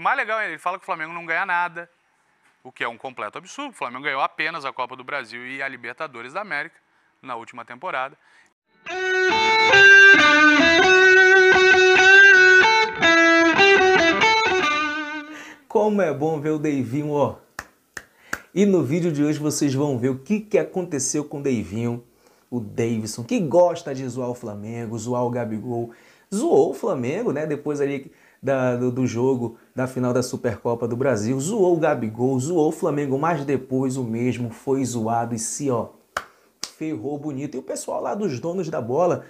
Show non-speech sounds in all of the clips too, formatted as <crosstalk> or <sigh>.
mais legal é ele fala que o Flamengo não ganha nada, o que é um completo absurdo. O Flamengo ganhou apenas a Copa do Brasil e a Libertadores da América na última temporada. Como é bom ver o Deivinho, ó. E no vídeo de hoje vocês vão ver o que, que aconteceu com o Deivinho, o Davidson, que gosta de zoar o Flamengo, zoar o Gabigol, zoou o Flamengo, né? Depois ali da, do, do, jogo da final da Supercopa do Brasil. Zoou o Gabigol, zoou o Flamengo, mas depois o mesmo foi zoado e se ó, ferrou bonito. E o pessoal lá dos donos da bola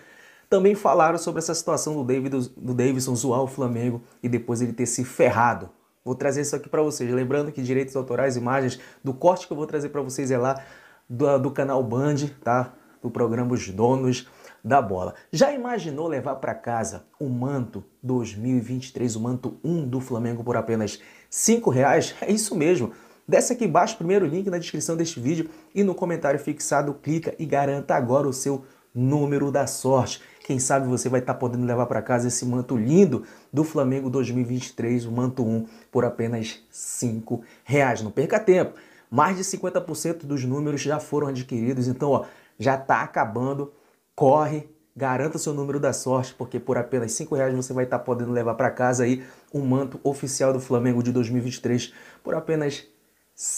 também falaram sobre essa situação do, David, do Davidson zoar o Flamengo e depois ele ter se ferrado. Vou trazer isso aqui para vocês. Lembrando que direitos autorais, imagens do corte que eu vou trazer para vocês é lá do, do canal Band, tá? Do programa Os Donos da bola. Já imaginou levar para casa o manto 2023, o manto 1 do Flamengo por apenas R$ reais? É isso mesmo. Desce aqui embaixo, primeiro link na descrição deste vídeo e no comentário fixado, clica e garanta agora o seu número da sorte. Quem sabe você vai estar tá podendo levar para casa esse manto lindo do Flamengo 2023, o manto 1, por apenas R$ reais. Não perca tempo. Mais de 50% dos números já foram adquiridos, então ó, já está acabando corre, garanta seu número da sorte, porque por apenas R$ reais você vai estar tá podendo levar para casa aí um manto oficial do Flamengo de 2023 por apenas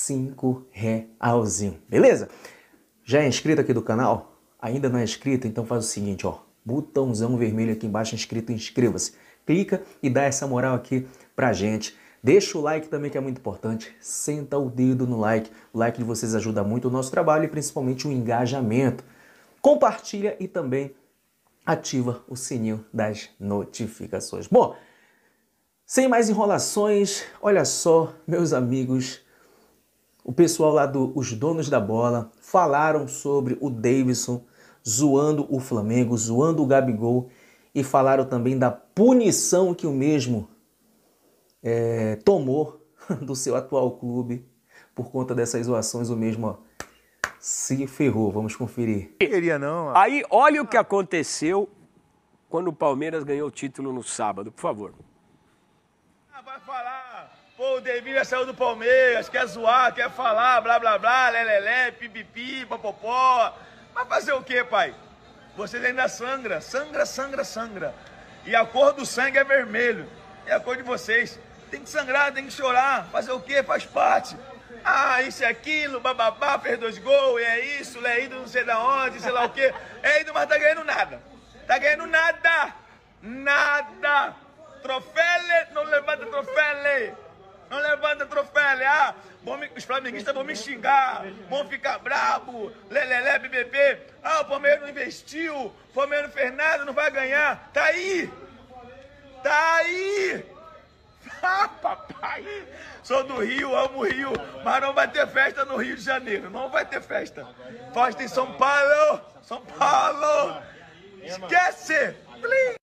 R$ realzinho, beleza? Já é inscrito aqui do canal? Ainda não é inscrito? Então faz o seguinte, ó, botãozão vermelho aqui embaixo inscrito, inscreva-se. Clica e dá essa moral aqui pra gente. Deixa o like também que é muito importante. Senta o dedo no like. O like de vocês ajuda muito o nosso trabalho e principalmente o engajamento compartilha e também ativa o sininho das notificações. Bom, sem mais enrolações, olha só, meus amigos, o pessoal lá dos do, Donos da Bola falaram sobre o Davidson zoando o Flamengo, zoando o Gabigol e falaram também da punição que o mesmo é, tomou <laughs> do seu atual clube por conta dessas zoações, o mesmo ó, se ferrou. Vamos conferir. Queria não. Aí, olha o que aconteceu quando o Palmeiras ganhou o título no sábado, por favor. Ah, vai falar, pô, o Demir já saiu do Palmeiras, quer zoar, quer falar, blá blá blá, lelelé, pipipi, popopó. Mas fazer o quê, pai? Vocês ainda sangra, sangra, sangra, sangra. E a cor do sangue é vermelho. É a cor de vocês. Tem que sangrar, tem que chorar. Fazer o quê? Faz parte. Ah, isso e é aquilo, bababá, fez dois gols, é isso, Leido não sei da onde, sei lá o quê. Leido, mas tá ganhando nada. Tá ganhando nada. Nada. Trofele, não levanta trofele. Não levanta trofele. Ah, bom, os flamenguistas vão me xingar, vão ficar brabo, lelele, BBB. Ah, o Palmeiras não investiu, o Palmeiras não fez nada, não vai ganhar. Tá aí. Tá aí. <laughs> Ah, papai! Sou do Rio, amo o Rio, mas não vai ter festa no Rio de Janeiro. Não vai ter festa. Festa em São Paulo! São Paulo! Esquece! Plim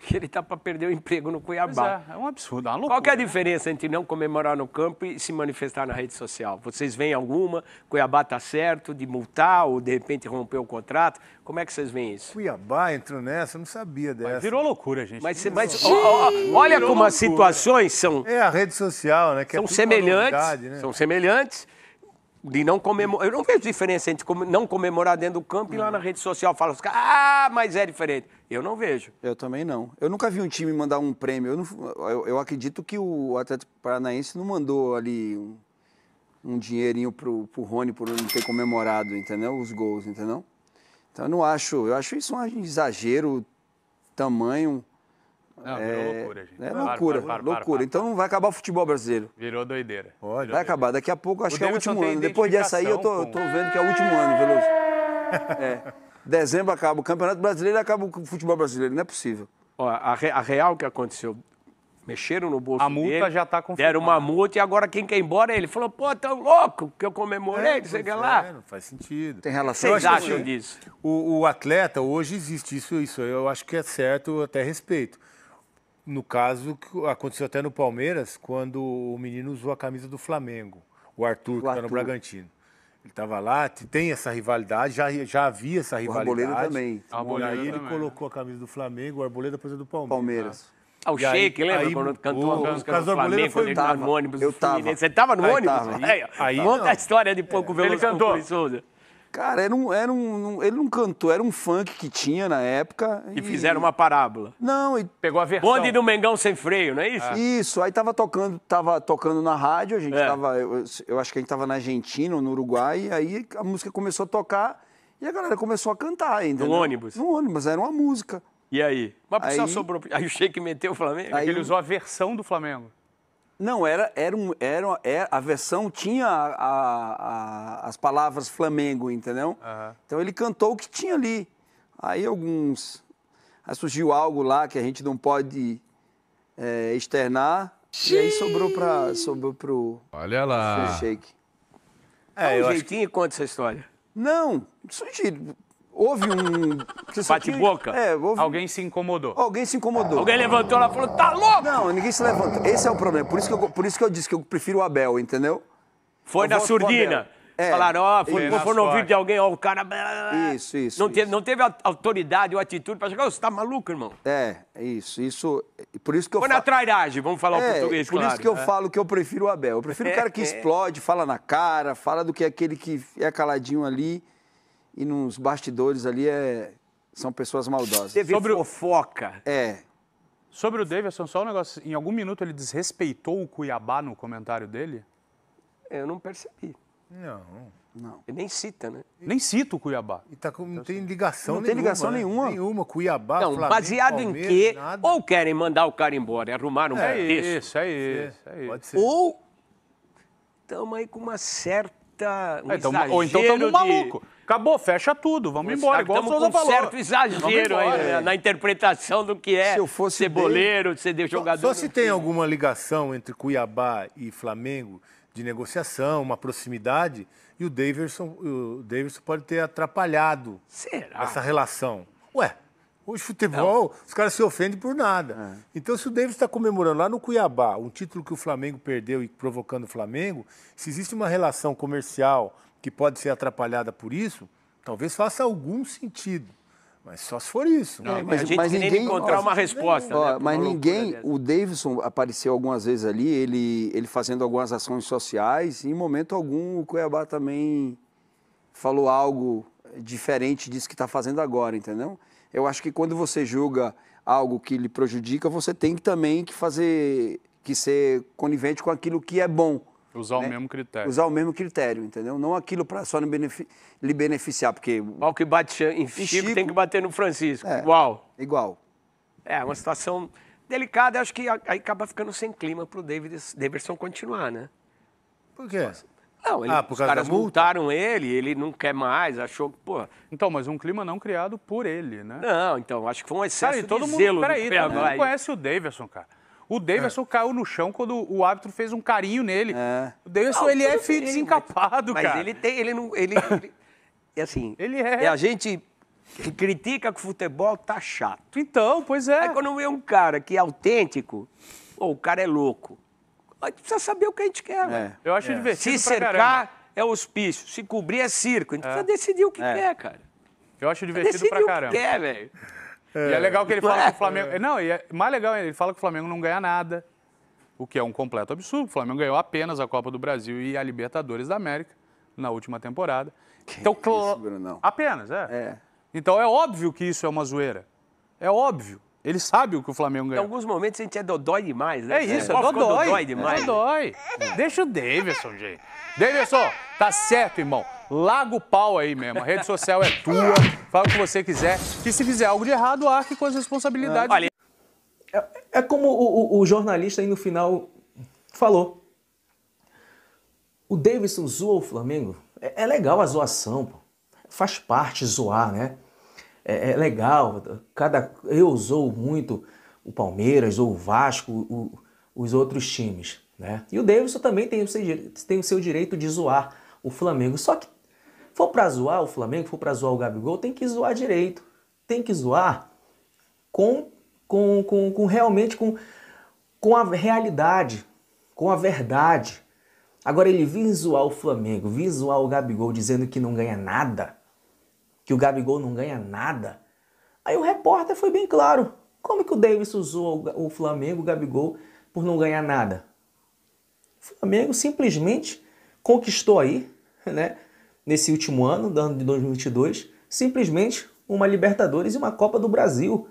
que ele está para perder o emprego no Cuiabá. É, é, um absurdo, é uma loucura. Qual é a diferença entre não comemorar no campo e se manifestar na rede social? Vocês veem alguma? Cuiabá está certo de multar ou de repente romper o contrato? Como é que vocês veem isso? Cuiabá entrou nessa, não sabia dessa. Mas virou loucura, gente. Mas, mas ó, ó, olha virou como loucura. as situações são. É a rede social, né? Que é são é semelhantes. Né? São semelhantes de não comemorar. Eu não vejo diferença entre não comemorar dentro do campo não. e lá na rede social falar os caras, ah, mas é diferente. Eu não vejo. Eu também não. Eu nunca vi um time mandar um prêmio. Eu, não, eu, eu acredito que o Atlético Paranaense não mandou ali um, um dinheirinho pro, pro Rony por não ter comemorado, entendeu? Os gols, entendeu? Então eu não acho. Eu acho isso um exagero, tamanho. Não, é, loucura, gente. É loucura, para, para, loucura. Para, então vai acabar o futebol brasileiro. Virou doideira. Virou vai doideira. acabar. Daqui a pouco acho o que é o último ano. Depois dessa aí eu tô, com... tô vendo que é o último ano, Veloso. <laughs> É. Dezembro acaba o Campeonato Brasileiro e acaba o futebol brasileiro. Não é possível. a, a real que aconteceu mexeram no bolso dele. A multa dele, já está confirmada. Deram uma multa e agora quem quer ir embora é ele. Falou, pô, tão louco que eu comemorei, é, não sei o que lá. É, não faz sentido. Tem relação Vocês acham assim, disso? O, o, atleta, hoje existe isso, isso. Eu acho que é certo, até respeito no caso que aconteceu até no Palmeiras, quando o menino usou a camisa do Flamengo, o Arthur, o que está no Bragantino. Ele estava lá, tem essa rivalidade, já, já havia essa rivalidade. O Arboleda também. Arboleda e aí ele também. colocou a camisa do Flamengo, o Arboleda depois é do Palmeiras. Palmeiras. Ah, o e Sheik, aí, lembra aí, quando cantou o, a música do Flamengo, foi, tava, no ônibus? Eu tava. Você tava no aí ônibus? Tava. Aí, aí, Conta não. a história de Pouco é, Veloso ele cantou. com o Souza. Cara, era um, era um, ele não cantou, era um funk que tinha na época. E, e... fizeram uma parábola. Não, e... Pegou a versão. Bonde do Mengão sem freio, não é isso? É. Isso, aí tava tocando, tava tocando na rádio, a gente é. tava, eu, eu, acho que a gente tava na Argentina ou no Uruguai, e aí a música começou a tocar e a galera começou a cantar ainda. No ônibus? No ônibus, era uma música. E aí? Mas aí, sobrou. Aí o Sheik meteu o Flamengo? Aí, ele usou a versão do Flamengo. Não, era, era, um, era, era é, a versão tinha a, a, a, as palavras Flamengo, entendeu? Uhum. Então ele cantou o que tinha ali. Aí alguns. Aí surgiu algo lá que a gente não pode é, externar. Xiii. E aí sobrou para sobrou pro. Olha lá. shake. É, é um eu jeitinho acho que... conta essa história. Não, surgiu. Houve um. Bate-boca? É, houve... Alguém se incomodou. Alguém se incomodou. Alguém levantou lá e falou: tá louco? Não, ninguém se levantou. Esse é o problema. Por isso que eu, por isso que eu disse que eu prefiro o Abel, entendeu? Foi eu na surdina. É. Falaram, ó, oh, foi, foi no ouvido de alguém, ó, o cara. Isso, isso. Não, isso. Teve, não teve autoridade ou atitude para chegar, você tá maluco, irmão? É, isso, isso. Por isso que eu Foi fa... na trairagem, vamos falar é, o português, por claro. isso que eu é. falo que eu prefiro o Abel. Eu prefiro o cara que <laughs> explode, fala na cara, fala do que é aquele que é caladinho ali e nos bastidores ali é, são pessoas maldosas. Teve Sobre fofoca. É. Sobre o Davidson, só um negócio. Em algum minuto ele desrespeitou o Cuiabá no comentário dele? Eu não percebi. Não. Não. Ele nem cita, né? Nem cita o Cuiabá. E tá com, não então, tem assim, ligação não nenhuma. Não tem ligação né? nenhuma. Nenhuma, Cuiabá, Não, Flamengo, baseado em quê? Nada. Ou querem mandar o cara embora, arrumar um é, é isso, é isso, é, é isso. Pode ser. Ou estamos aí com uma certa... Um é, então, ou então estamos de... maluco. Acabou, fecha tudo, vamos embora. Igual o Souza com falou. certo exagero aí, né, é. na interpretação do que é se eu fosse ser boleiro, de ser jogador. Só se tem alguma ligação entre Cuiabá e Flamengo de negociação, uma proximidade, e o Davidson, o Davidson pode ter atrapalhado Será? essa relação. Ué, Hoje, futebol, Não. os caras se ofendem por nada. É. Então, se o Davidson está comemorando lá no Cuiabá um título que o Flamengo perdeu e provocando o Flamengo, se existe uma relação comercial, que pode ser atrapalhada por isso, talvez faça algum sentido. Mas só se for isso. Não, mas, gente mas ninguém encontrar uma resposta. Ó, né, mas ninguém. O Davidson apareceu algumas vezes ali, ele, ele fazendo algumas ações sociais. E em momento algum, o Cuiabá também falou algo diferente disso que está fazendo agora, entendeu? Eu acho que quando você julga algo que lhe prejudica, você tem também que fazer, que ser conivente com aquilo que é bom. Usar né? o mesmo critério. Usar o mesmo critério, entendeu? Não aquilo para só lhe beneficiar, porque... Mal que bate em Chico, Chico, tem que bater no Francisco. É, igual. Igual. É, uma situação delicada. Acho que aí acaba ficando sem clima para o Davidson continuar, né? Por quê? Não, ele, ah, os caras multaram ele, ele não quer mais, achou que, pô... Então, mas um clima não criado por ele, né? Não, então, acho que foi um excesso cara, todo de mundo, zelo. Peraí, todo mundo conhece o Davidson, cara. O Davidson é. caiu no chão quando o árbitro fez um carinho nele. É. O Davidson, ah, ele é filho é desencapado, mas, cara. Mas ele tem, ele não. Ele, ele, é assim. Ele é. é a gente critica que o futebol tá chato. Então, pois é. Aí quando vê um cara que é autêntico, ou o cara é louco. A gente precisa saber o que a gente quer, né? Eu acho é. divertido. Se cercar é hospício, se cobrir é circo. A gente é. precisa decidir o que é. quer, cara. Eu acho divertido pra caramba. O que quer, velho. É. E é legal que ele <laughs> fala que o é. Flamengo. Não, e é mais legal ele fala que o Flamengo não ganha nada, o que é um completo absurdo. O Flamengo ganhou apenas a Copa do Brasil e a Libertadores da América na última temporada. Que então, isso, Bruno, Apenas, é. é. Então é óbvio que isso é uma zoeira. É óbvio. Ele sabe o que o Flamengo ganhou. Em alguns momentos a gente é dodói demais, né? É isso, é, é dodói. dodói é demais. É dodói. Deixa o Davidson, gente. Davidson, tá certo, irmão. Laga o pau aí mesmo. A rede social é tua. Fala o que você quiser. E se fizer algo de errado, arque com as responsabilidades. É, é como o, o, o jornalista aí no final falou. O Davidson zoou o Flamengo. É, é legal a zoação, pô. Faz parte zoar, né? é, é legal. Cada, eu usou muito o Palmeiras ou o Vasco, o, os outros times. Né? E o Davidson também tem o, seu, tem o seu direito de zoar o Flamengo. Só que for para zoar o Flamengo, for para zoar o Gabigol, tem que zoar direito. Tem que zoar com, com, com, com realmente com, com a realidade, com a verdade. Agora ele vir zoar o Flamengo, vir zoar o Gabigol dizendo que não ganha nada, que o Gabigol não ganha nada. Aí o repórter foi bem claro. Como que o Davis usou o Flamengo, o Gabigol, por não ganhar nada? O Flamengo simplesmente conquistou aí, né, nesse último ano, do ano de 2022, simplesmente uma Libertadores e uma Copa do Brasil.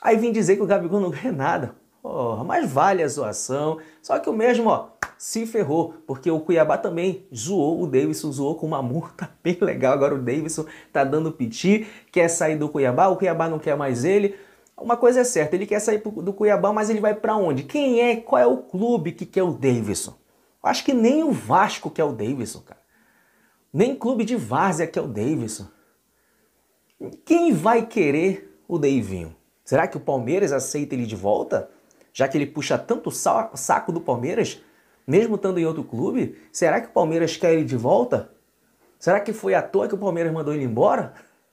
Aí vim dizer que o Gabigol não ganha nada. Porra, mas vale a zoação. Só que o mesmo, ó, se ferrou, porque o Cuiabá também zoou o Davidson, zoou com uma multa <laughs> bem legal. Agora o Davidson tá dando piti, quer sair do Cuiabá, o Cuiabá não quer mais ele. Uma coisa é certa, ele quer sair do Cuiabá, mas ele vai para onde? Quem é? Qual é o clube que quer o Davidson? Acho que nem o Vasco quer o Davidson, cara. Nem clube de várzea quer o Davidson. Quem vai querer o Davinho? Será que o Palmeiras aceita ele de volta? já que ele puxa tanto saco do Palmeiras, mesmo estando em outro clube, será que o Palmeiras quer ele de volta? Será que foi à toa que o Palmeiras mandou ele embora?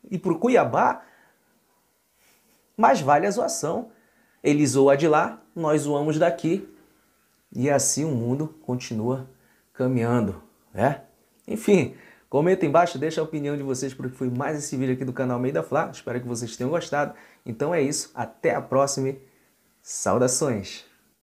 E para o Cuiabá? Mas vale a zoação. Ele zoa de lá, nós zoamos daqui. E assim o mundo continua caminhando, né? Enfim, comenta embaixo, deixa a opinião de vocês porque foi mais esse vídeo aqui do canal Meio da Flá. Espero que vocês tenham gostado. Então é isso, até a próxima. Saudações!